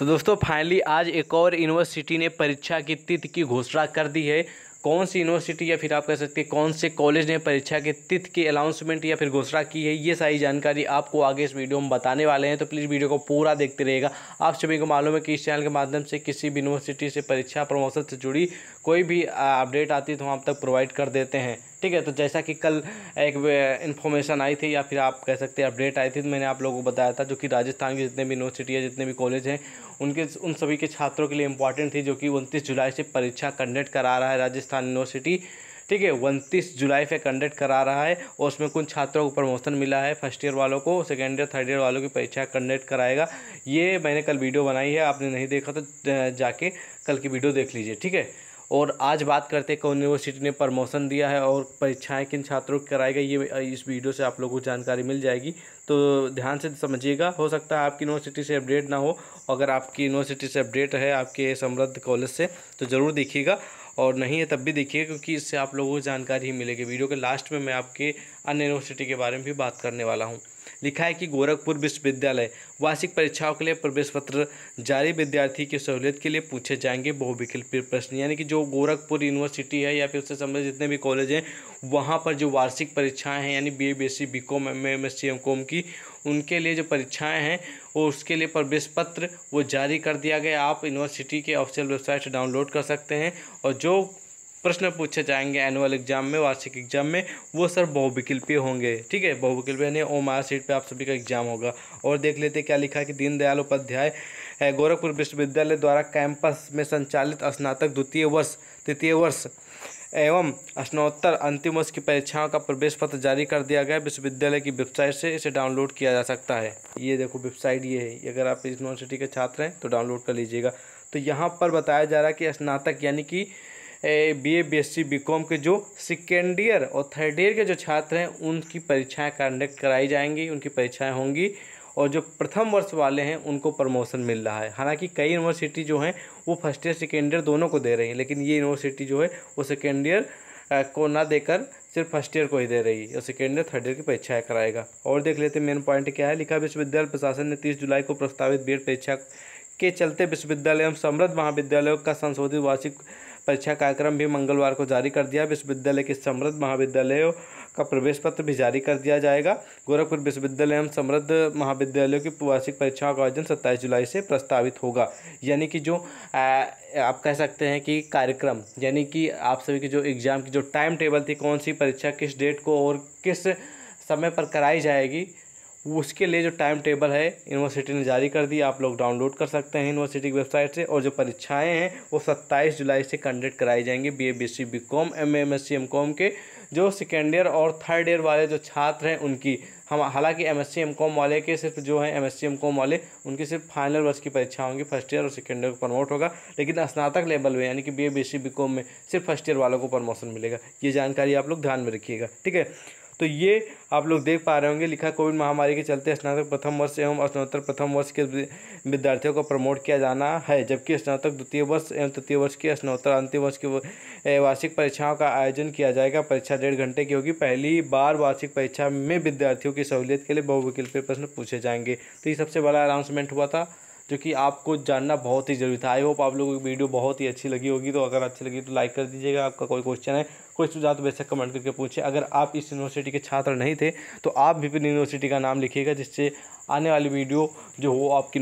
तो दोस्तों फाइनली आज एक और यूनिवर्सिटी ने परीक्षा की तिथि की घोषणा कर दी है कौन सी यूनिवर्सिटी या फिर आप कह सकते हैं कौन से कॉलेज ने परीक्षा के तिथि की अनाउंसमेंट या फिर घोषणा की है ये सारी जानकारी आपको आगे इस वीडियो में बताने वाले हैं तो प्लीज़ वीडियो को पूरा देखते रहेगा आप सभी को मालूम है कि इस चैनल के माध्यम से किसी भी यूनिवर्सिटी से परीक्षा प्रमोशन से जुड़ी कोई भी अपडेट आती है तो हम आप तक प्रोवाइड कर देते हैं ठीक है तो जैसा कि कल एक इन्फॉर्मेशन आई थी या फिर आप कह सकते हैं अपडेट आई थी तो मैंने आप लोगों को बताया था जो कि राजस्थान के जितने भी यूनिवर्सिटी है जितने भी कॉलेज हैं उनके उन सभी के छात्रों के लिए इंपॉर्टेंट थी जो कि उनतीस जुलाई से परीक्षा कंडक्ट करा रहा है राजस्थान यूनिवर्सिटी ठीक है उनतीस जुलाई से कंडक्ट करा रहा है और उसमें कुछ छात्रों को प्रमोशन मिला है फर्स्ट ईयर वालों को सेकेंड ईयर थर्ड ईयर वालों की परीक्षा कंडक्ट कराएगा ये मैंने कल वीडियो बनाई है आपने नहीं देखा तो जाके कल की वीडियो देख लीजिए ठीक है और आज बात करते हैं कौन यूनिवर्सिटी ने प्रमोशन दिया है और परीक्षाएं किन छात्रों की कराई गई ये इस वीडियो से आप लोगों को जानकारी मिल जाएगी तो ध्यान से समझिएगा हो सकता है आपकी यूनिवर्सिटी से अपडेट ना हो अगर आपकी यूनिवर्सिटी से अपडेट है आपके समृद्ध कॉलेज से तो ज़रूर देखिएगा और नहीं है तब भी देखिए क्योंकि इससे आप लोगों को जानकारी ही मिलेगी वीडियो के लास्ट में मैं आपके अन्य यूनिवर्सिटी के बारे में भी बात करने वाला हूँ लिखा है कि गोरखपुर विश्वविद्यालय वार्षिक परीक्षाओं के लिए प्रवेश पत्र जारी विद्यार्थी की सहूलियत के लिए पूछे जाएंगे बहुविकल्प प्रश्न यानी कि जो गोरखपुर यूनिवर्सिटी है या फिर उससे संबंधित जितने भी कॉलेज हैं वहाँ पर जो वार्षिक परीक्षाएँ हैं यानी B A B S C B com M M S C M com की उनके लिए जो परीक्षाएं हैं वो उसके लिए प्रवेश पत्र वो जारी कर दिया गया आप यूनिवर्सिटी के ऑफिशियल वेबसाइट से डाउनलोड कर सकते हैं और जो प्रश्न पूछे जाएंगे एनुअल एग्जाम में वार्षिक एग्जाम में वो सर बहुविकल्पी होंगे ठीक है बहुविकल्पी यानी ओम आर सीट पर आप सभी का एग्जाम होगा और देख लेते क्या लिखा है कि दीनदयाल उपाध्याय गोरखपुर विश्वविद्यालय द्वारा कैंपस में संचालित स्नातक द्वितीय वर्ष तृतीय वर्ष एवं स्नोत्तर अंतिम वर्ष की परीक्षाओं का प्रवेश पत्र जारी कर दिया गया विश्वविद्यालय की वेबसाइट से इसे डाउनलोड किया जा सकता है ये देखो वेबसाइट ये है अगर आप इस यूनिवर्सिटी के छात्र हैं तो डाउनलोड कर लीजिएगा तो यहाँ पर बताया जा रहा है कि स्नातक यानी कि B A B S C B com के जो सेकेंड ईयर और थर्ड ईयर के जो छात्र हैं उनकी परीक्षाएं कंडक्ट कराई जाएंगी उनकी परीक्षाएं होंगी और जो प्रथम वर्ष वाले हैं उनको प्रमोशन मिल रहा है हालांकि कई यूनिवर्सिटी जो हैं वो फर्स्ट ईयर सेकेंड ईयर दोनों को दे रही है लेकिन ये यूनिवर्सिटी जो है वो सेकेंड ईयर को ना देकर सिर्फ फर्स्ट ईयर को ही दे रही है और सेकेंड ईयर थर्ड ईयर की परीक्षाएँ कराएगा और देख लेते मेन पॉइंट क्या है लिखा विश्वविद्यालय प्रशासन ने तीस जुलाई को प्रस्तावित बी परीक्षा के चलते विश्वविद्यालय एवं समृद्ध महाविद्यालयों का संशोधित वार्षिक परीक्षा कार्यक्रम भी मंगलवार को जारी कर दिया विश्वविद्यालय के समृद्ध महाविद्यालयों का प्रवेश पत्र भी जारी कर दिया जाएगा गोरखपुर विश्वविद्यालय एवं समृद्ध महाविद्यालयों की वार्षिक परीक्षाओं का आयोजन सत्ताईस जुलाई से प्रस्तावित होगा यानी कि जो आ, आप कह सकते हैं कि कार्यक्रम यानी कि आप सभी की जो एग्ज़ाम की जो टाइम टेबल थी कौन सी परीक्षा किस डेट को और किस समय पर कराई जाएगी उसके लिए जो टाइम टेबल है यूनिवर्सिटी ने जारी कर दी आप लोग डाउनलोड कर सकते हैं यूनिवर्सिटी की वेबसाइट से और जो परीक्षाएं हैं वो 27 जुलाई से कंडक्ट कराई जाएंगी B A B C B com M M S C M com के जो सेकेंड ईयर और थर्ड ईयर वाले जो छात्र हैं उनकी हम हालांकि एम एस वाले के सिर्फ जो हैं एम एस वाले उनकी सिर्फ फाइनल वर्ष की परीक्षा होंगी फर्स्ट ईयर और सेकेंड ईयर को प्रमोट होगा लेकिन स्नातक लेवल में यानी कि B A B C B com में सिर्फ फर्स्ट ईयर वालों को प्रमोशन मिलेगा ये जानकारी आप लोग ध्यान में रखिएगा ठीक है तो ये आप लोग देख पा रहे होंगे लिखा कोविड महामारी के चलते स्नातक प्रथम वर्ष एवं स्नातक प्रथम वर्ष के विद्यार्थियों को प्रमोट किया जाना है जबकि स्नातक द्वितीय वर्ष एवं तृतीय वर्ष की स्नातक अंतिम वर्ष की वार्षिक परीक्षाओं का आयोजन किया जाएगा परीक्षा डेढ़ घंटे की होगी पहली बार वार्षिक परीक्षा में विद्यार्थियों की सहूलियत के लिए बहुविकल्पीय प्रश्न पूछे जाएंगे तो ये सबसे बड़ा अनाउंसमेंट हुआ था जो कि आपको जानना बहुत ही ज़रूरी था आई होप आप लोगों की वीडियो बहुत ही अच्छी लगी होगी तो अगर अच्छी लगी तो लाइक कर दीजिएगा आपका कोई क्वेश्चन है कोई सुझाव तो बेशक कमेंट करके पूछे अगर आप इस यूनिवर्सिटी के छात्र नहीं थे तो आप भी यूनिवर्सिटी का नाम लिखिएगा जिससे आने वाली वीडियो जो हो आपकी